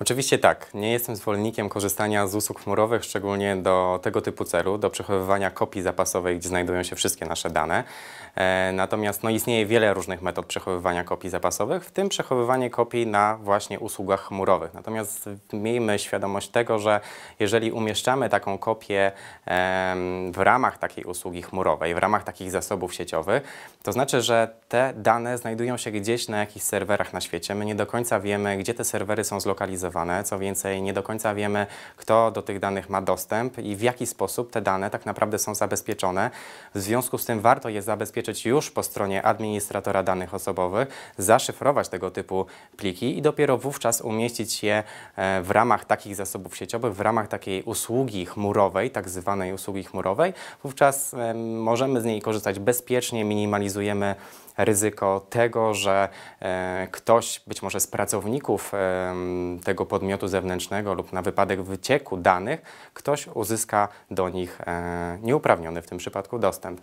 Oczywiście tak. Nie jestem zwolennikiem korzystania z usług chmurowych, szczególnie do tego typu celu, do przechowywania kopii zapasowej, gdzie znajdują się wszystkie nasze dane. E, natomiast no, istnieje wiele różnych metod przechowywania kopii zapasowych, w tym przechowywanie kopii na właśnie usługach chmurowych. Natomiast miejmy świadomość tego, że jeżeli umieszczamy taką kopię e, w ramach takiej usługi chmurowej, w ramach takich zasobów sieciowych, to znaczy, że te dane znajdują się gdzieś na jakichś serwerach na świecie. My nie do końca wiemy, gdzie te serwery są zlokalizowane co więcej, nie do końca wiemy, kto do tych danych ma dostęp i w jaki sposób te dane tak naprawdę są zabezpieczone. W związku z tym warto je zabezpieczyć już po stronie administratora danych osobowych, zaszyfrować tego typu pliki i dopiero wówczas umieścić je e, w ramach takich zasobów sieciowych, w ramach takiej usługi chmurowej, tak zwanej usługi chmurowej. Wówczas możemy z niej korzystać bezpiecznie, minimalizujemy ryzyko tego, że e, ktoś, być może z pracowników tego tego podmiotu zewnętrznego lub na wypadek wycieku danych ktoś uzyska do nich e, nieuprawniony w tym przypadku dostęp.